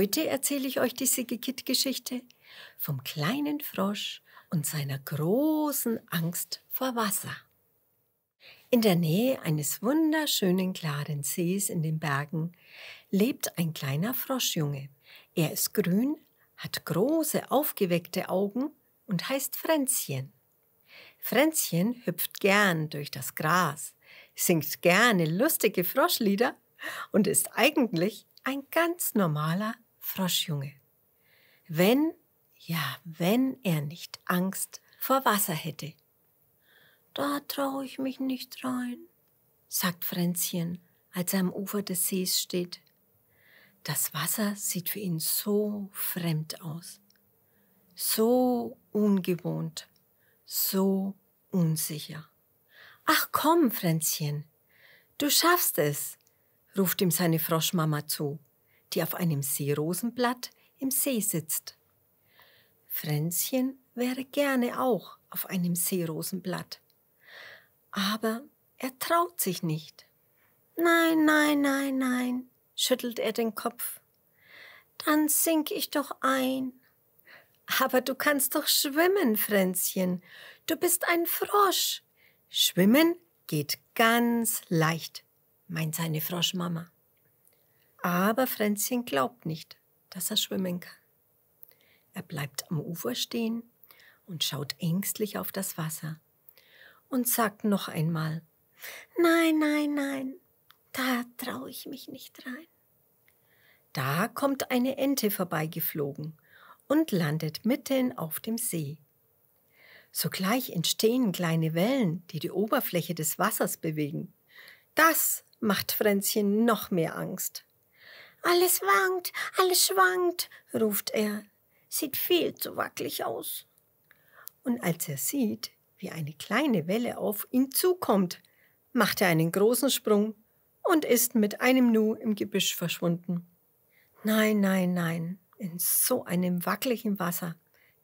Heute erzähle ich euch die Gekit-Geschichte vom kleinen Frosch und seiner großen Angst vor Wasser. In der Nähe eines wunderschönen klaren Sees in den Bergen lebt ein kleiner Froschjunge. Er ist grün, hat große aufgeweckte Augen und heißt Fränzchen. Fränzchen hüpft gern durch das Gras, singt gerne lustige Froschlieder und ist eigentlich ein ganz normaler Froschjunge. Wenn, ja, wenn er nicht Angst vor Wasser hätte. Da traue ich mich nicht rein, sagt Fränzchen, als er am Ufer des Sees steht. Das Wasser sieht für ihn so fremd aus, so ungewohnt, so unsicher. Ach komm, Fränzchen, du schaffst es, ruft ihm seine Froschmama zu die auf einem Seerosenblatt im See sitzt. Fränzchen wäre gerne auch auf einem Seerosenblatt. Aber er traut sich nicht. Nein, nein, nein, nein, schüttelt er den Kopf. Dann sink ich doch ein. Aber du kannst doch schwimmen, Fränzchen. Du bist ein Frosch. Schwimmen geht ganz leicht, meint seine Froschmama. Aber Fränzchen glaubt nicht, dass er schwimmen kann. Er bleibt am Ufer stehen und schaut ängstlich auf das Wasser und sagt noch einmal, Nein, nein, nein, da traue ich mich nicht rein. Da kommt eine Ente vorbeigeflogen und landet mitten auf dem See. Sogleich entstehen kleine Wellen, die die Oberfläche des Wassers bewegen. Das macht Fränzchen noch mehr Angst. Alles wankt, alles schwankt, ruft er. Sieht viel zu wackelig aus. Und als er sieht, wie eine kleine Welle auf ihn zukommt, macht er einen großen Sprung und ist mit einem Nu im Gebüsch verschwunden. Nein, nein, nein, in so einem wackeligen Wasser,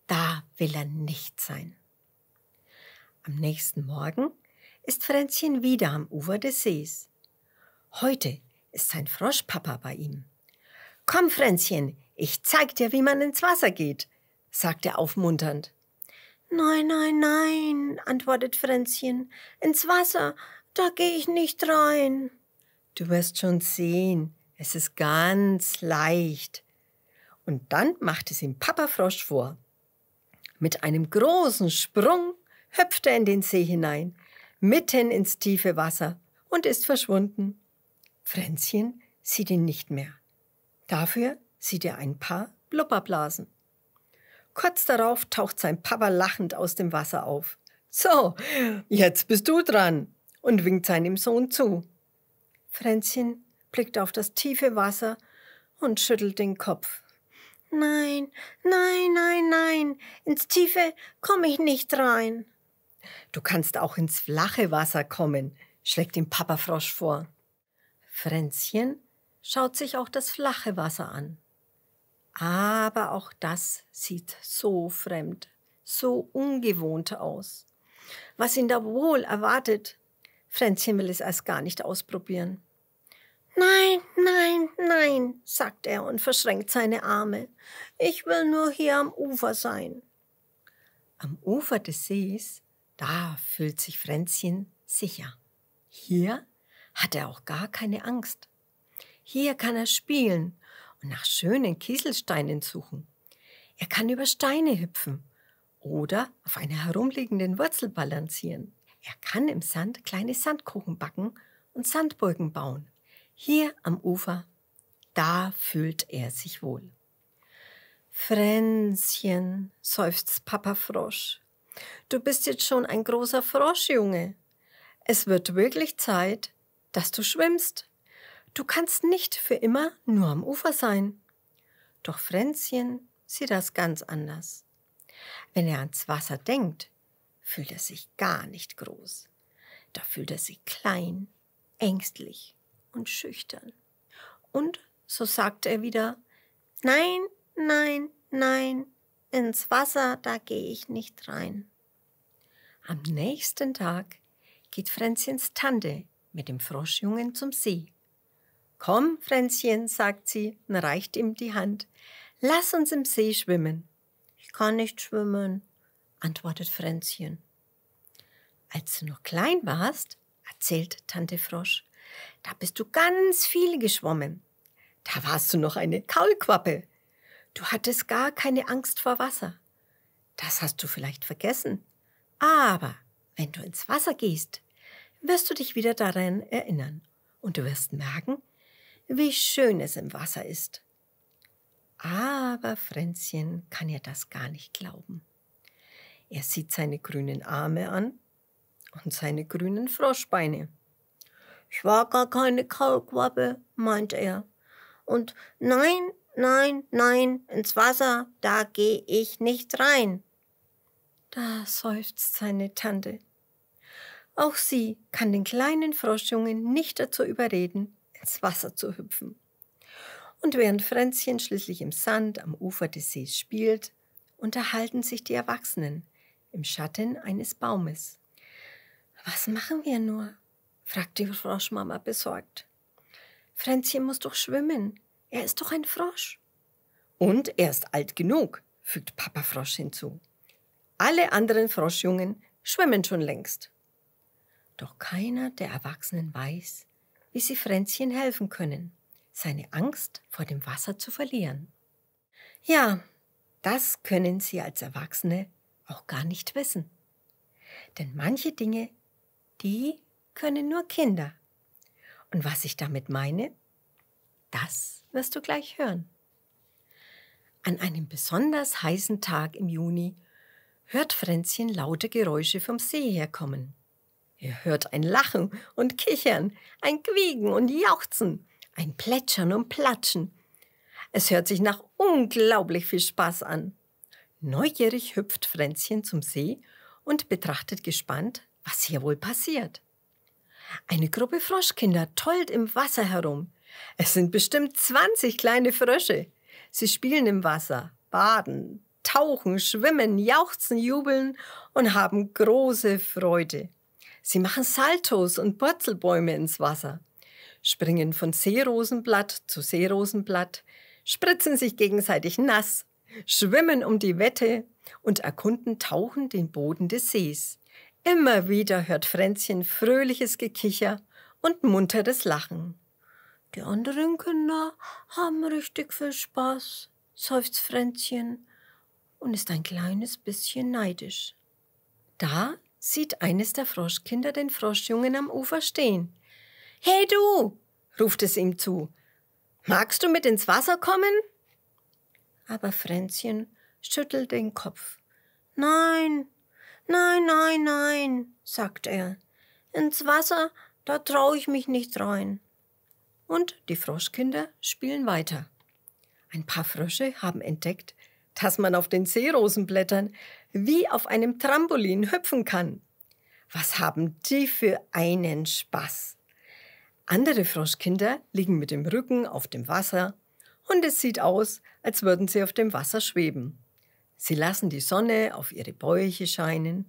da will er nicht sein. Am nächsten Morgen ist Fränzchen wieder am Ufer des Sees. Heute ist sein Froschpapa bei ihm. Komm, Fränzchen, ich zeig dir, wie man ins Wasser geht, sagt er aufmunternd. Nein, nein, nein, antwortet Fränzchen, ins Wasser, da gehe ich nicht rein. Du wirst schon sehen, es ist ganz leicht. Und dann macht es ihm Papa Frosch vor. Mit einem großen Sprung hüpft er in den See hinein, mitten ins tiefe Wasser und ist verschwunden. Fränzchen sieht ihn nicht mehr. Dafür sieht er ein paar Blubberblasen. Kurz darauf taucht sein Papa lachend aus dem Wasser auf. So, jetzt bist du dran und winkt seinem Sohn zu. Fränzchen blickt auf das tiefe Wasser und schüttelt den Kopf. Nein, nein, nein, nein, ins Tiefe komme ich nicht rein. Du kannst auch ins flache Wasser kommen, schlägt ihm Papa Frosch vor. Fränzchen schaut sich auch das flache Wasser an. Aber auch das sieht so fremd, so ungewohnt aus. Was ihn da wohl erwartet, Fränzchen will es erst gar nicht ausprobieren. Nein, nein, nein, sagt er und verschränkt seine Arme. Ich will nur hier am Ufer sein. Am Ufer des Sees, da fühlt sich Fränzchen sicher. Hier hat er auch gar keine Angst. Hier kann er spielen und nach schönen Kieselsteinen suchen. Er kann über Steine hüpfen oder auf einer herumliegenden Wurzel balancieren. Er kann im Sand kleine Sandkuchen backen und Sandburgen bauen. Hier am Ufer, da fühlt er sich wohl. Fränzchen, seufzt Papa Frosch, du bist jetzt schon ein großer Froschjunge. Es wird wirklich Zeit, dass du schwimmst. Du kannst nicht für immer nur am Ufer sein. Doch Fränzchen sieht das ganz anders. Wenn er ans Wasser denkt, fühlt er sich gar nicht groß. Da fühlt er sich klein, ängstlich und schüchtern. Und so sagt er wieder, nein, nein, nein, ins Wasser, da gehe ich nicht rein. Am nächsten Tag geht Fränzchens Tante mit dem Froschjungen zum See. Komm, Fränzchen, sagt sie und reicht ihm die Hand. Lass uns im See schwimmen. Ich kann nicht schwimmen, antwortet Fränzchen. Als du noch klein warst, erzählt Tante Frosch, da bist du ganz viel geschwommen. Da warst du noch eine Kaulquappe. Du hattest gar keine Angst vor Wasser. Das hast du vielleicht vergessen. Aber wenn du ins Wasser gehst, wirst du dich wieder daran erinnern und du wirst merken, wie schön es im Wasser ist. Aber Fränzchen kann ja das gar nicht glauben. Er sieht seine grünen Arme an und seine grünen Froschbeine. Ich war gar keine Kaulquappe, meint er. Und nein, nein, nein, ins Wasser, da gehe ich nicht rein. Da seufzt seine Tante. Auch sie kann den kleinen Froschjungen nicht dazu überreden, ins Wasser zu hüpfen. Und während Fränzchen schließlich im Sand am Ufer des Sees spielt, unterhalten sich die Erwachsenen im Schatten eines Baumes. Was machen wir nur? fragt die Froschmama besorgt. Fränzchen muss doch schwimmen. Er ist doch ein Frosch. Und er ist alt genug, fügt Papa Frosch hinzu. Alle anderen Froschjungen schwimmen schon längst. Doch keiner der Erwachsenen weiß, wie sie Fränzchen helfen können, seine Angst vor dem Wasser zu verlieren. Ja, das können sie als Erwachsene auch gar nicht wissen. Denn manche Dinge, die können nur Kinder. Und was ich damit meine, das wirst du gleich hören. An einem besonders heißen Tag im Juni hört Fränzchen laute Geräusche vom See herkommen. Ihr hört ein Lachen und Kichern, ein Quiegen und Jauchzen, ein Plätschern und Platschen. Es hört sich nach unglaublich viel Spaß an. Neugierig hüpft Fränzchen zum See und betrachtet gespannt, was hier wohl passiert. Eine Gruppe Froschkinder tollt im Wasser herum. Es sind bestimmt 20 kleine Frösche. Sie spielen im Wasser, baden, tauchen, schwimmen, jauchzen, jubeln und haben große Freude. Sie machen Saltos und Purzelbäume ins Wasser, springen von Seerosenblatt zu Seerosenblatt, spritzen sich gegenseitig nass, schwimmen um die Wette und erkunden tauchen den Boden des Sees. Immer wieder hört Fränzchen fröhliches Gekicher und munteres Lachen. Die anderen Kinder haben richtig viel Spaß, seufzt Fränzchen und ist ein kleines bisschen neidisch. Da sieht eines der Froschkinder den Froschjungen am Ufer stehen. Hey du, ruft es ihm zu, magst du mit ins Wasser kommen? Aber Fränzchen schüttelt den Kopf. Nein, nein, nein, nein, sagt er. Ins Wasser, da traue ich mich nicht rein. Und die Froschkinder spielen weiter. Ein paar Frösche haben entdeckt, dass man auf den Seerosenblättern wie auf einem Trampolin hüpfen kann. Was haben die für einen Spaß? Andere Froschkinder liegen mit dem Rücken auf dem Wasser und es sieht aus, als würden sie auf dem Wasser schweben. Sie lassen die Sonne auf ihre Bäuche scheinen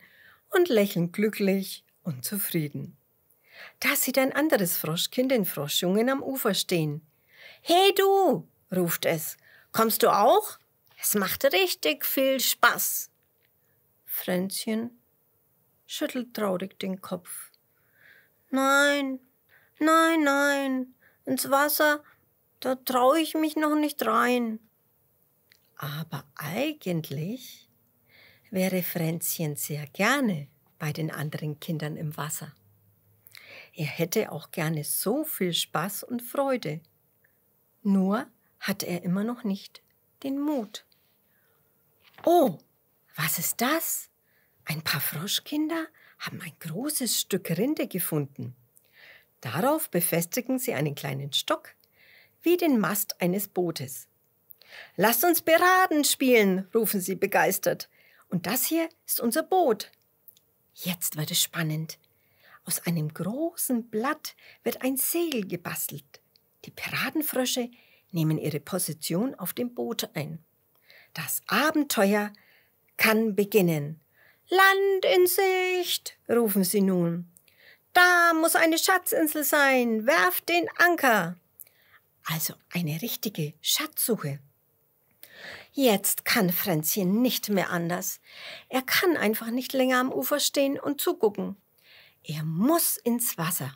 und lächeln glücklich und zufrieden. Da sieht ein anderes Froschkind den Froschjungen am Ufer stehen. Hey du, ruft es, kommst du auch? Es macht richtig viel Spaß. Fränzchen schüttelt traurig den Kopf. Nein, nein, nein, ins Wasser, da traue ich mich noch nicht rein. Aber eigentlich wäre Fränzchen sehr gerne bei den anderen Kindern im Wasser. Er hätte auch gerne so viel Spaß und Freude. Nur hat er immer noch nicht den Mut. Oh, was ist das? Ein paar Froschkinder haben ein großes Stück Rinde gefunden. Darauf befestigen sie einen kleinen Stock, wie den Mast eines Bootes. Lasst uns Beraden spielen, rufen sie begeistert. Und das hier ist unser Boot. Jetzt wird es spannend. Aus einem großen Blatt wird ein Segel gebastelt. Die Piratenfrösche nehmen ihre Position auf dem Boot ein. Das Abenteuer kann beginnen. Land in Sicht, rufen sie nun. Da muss eine Schatzinsel sein. Werft den Anker. Also eine richtige Schatzsuche. Jetzt kann Fränzchen nicht mehr anders. Er kann einfach nicht länger am Ufer stehen und zugucken. Er muss ins Wasser,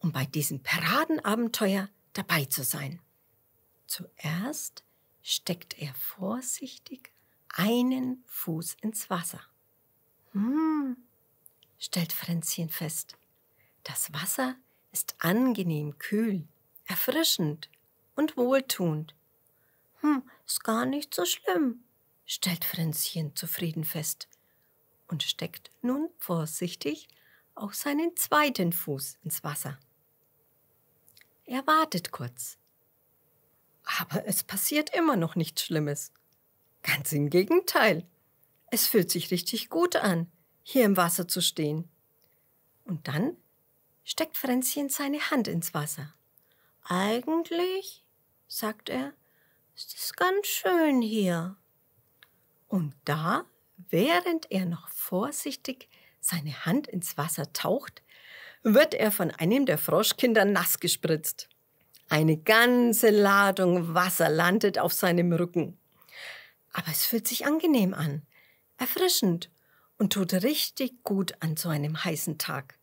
um bei diesem Paradenabenteuer dabei zu sein. Zuerst steckt er vorsichtig einen Fuß ins Wasser. Hm, stellt Fränzchen fest. Das Wasser ist angenehm kühl, erfrischend und wohltuend. Hm, ist gar nicht so schlimm, stellt Fränzchen zufrieden fest und steckt nun vorsichtig auch seinen zweiten Fuß ins Wasser. Er wartet kurz, aber es passiert immer noch nichts Schlimmes. Ganz im Gegenteil. Es fühlt sich richtig gut an, hier im Wasser zu stehen. Und dann steckt Fränzchen seine Hand ins Wasser. Eigentlich, sagt er, ist es ganz schön hier. Und da, während er noch vorsichtig seine Hand ins Wasser taucht, wird er von einem der Froschkinder nass gespritzt. Eine ganze Ladung Wasser landet auf seinem Rücken. Aber es fühlt sich angenehm an, erfrischend und tut richtig gut an so einem heißen Tag.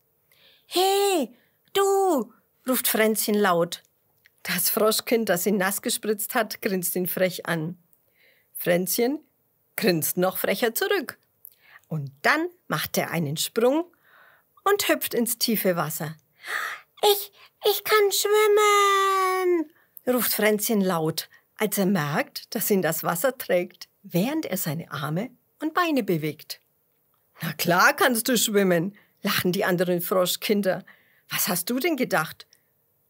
Hey, du! ruft Fränzchen laut. Das Froschkind, das ihn nass gespritzt hat, grinst ihn frech an. Fränzchen grinst noch frecher zurück. Und dann macht er einen Sprung und hüpft ins tiefe Wasser. Ich ich kann schwimmen, ruft Fränzchen laut, als er merkt, dass ihn das Wasser trägt, während er seine Arme und Beine bewegt. Na klar kannst du schwimmen, lachen die anderen Froschkinder. Was hast du denn gedacht?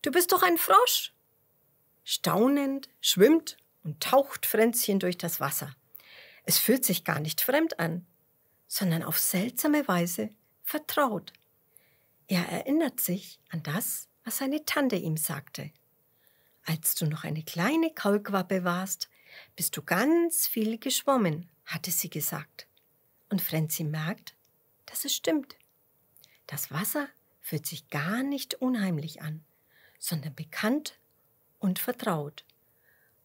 Du bist doch ein Frosch. Staunend schwimmt und taucht Fränzchen durch das Wasser. Es fühlt sich gar nicht fremd an, sondern auf seltsame Weise vertraut. Er erinnert sich an das, was seine Tante ihm sagte. Als du noch eine kleine Kaulquappe warst, bist du ganz viel geschwommen, hatte sie gesagt. Und Frenzi merkt, dass es stimmt. Das Wasser fühlt sich gar nicht unheimlich an, sondern bekannt und vertraut.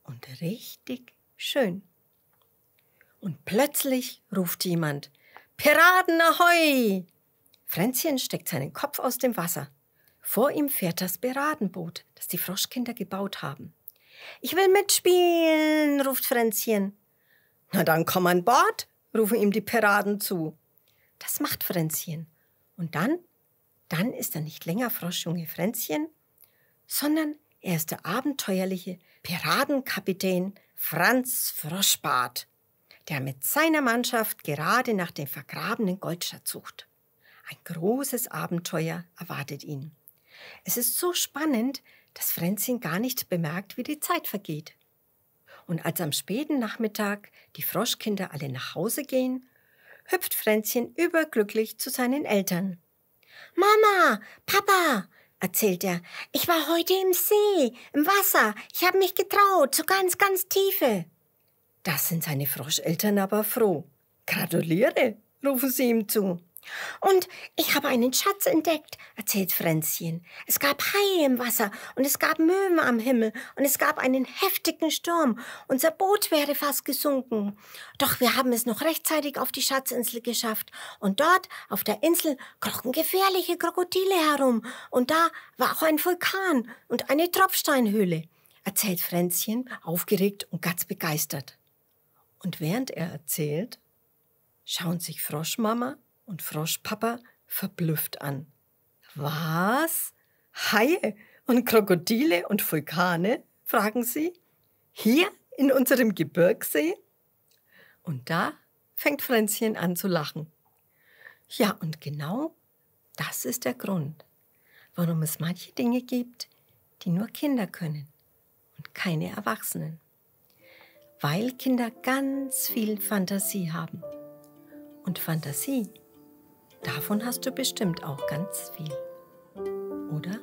Und richtig schön. Und plötzlich ruft jemand, Piraten ahoi! Fränzchen steckt seinen Kopf aus dem Wasser. Vor ihm fährt das Beradenboot, das die Froschkinder gebaut haben. Ich will mitspielen, ruft Fränzchen. Na dann komm an Bord, rufen ihm die Piraten zu. Das macht Fränzchen. Und dann, dann ist er nicht länger Froschjunge Fränzchen, sondern er ist der abenteuerliche Piratenkapitän Franz Froschbart, der mit seiner Mannschaft gerade nach dem vergrabenen Goldschatz sucht. Ein großes Abenteuer erwartet ihn. Es ist so spannend, dass Fränzchen gar nicht bemerkt, wie die Zeit vergeht. Und als am späten Nachmittag die Froschkinder alle nach Hause gehen, hüpft Fränzchen überglücklich zu seinen Eltern. Mama, Papa, erzählt er, ich war heute im See, im Wasser, ich habe mich getraut, so ganz, ganz tiefe. Das sind seine Froscheltern aber froh. Gratuliere, rufen sie ihm zu. Und ich habe einen Schatz entdeckt, erzählt Fränzchen. Es gab Haie im Wasser und es gab Möwen am Himmel und es gab einen heftigen Sturm. Unser Boot wäre fast gesunken. Doch wir haben es noch rechtzeitig auf die Schatzinsel geschafft und dort auf der Insel krochen gefährliche Krokodile herum und da war auch ein Vulkan und eine Tropfsteinhöhle, erzählt Fränzchen, aufgeregt und ganz begeistert. Und während er erzählt, schauen sich Froschmama und Froschpapa verblüfft an. Was? Haie und Krokodile und Vulkane? fragen sie. Hier in unserem Gebirgsee? Und da fängt Fränzchen an zu lachen. Ja, und genau das ist der Grund, warum es manche Dinge gibt, die nur Kinder können und keine Erwachsenen. Weil Kinder ganz viel Fantasie haben. Und Fantasie ist. Davon hast du bestimmt auch ganz viel, oder?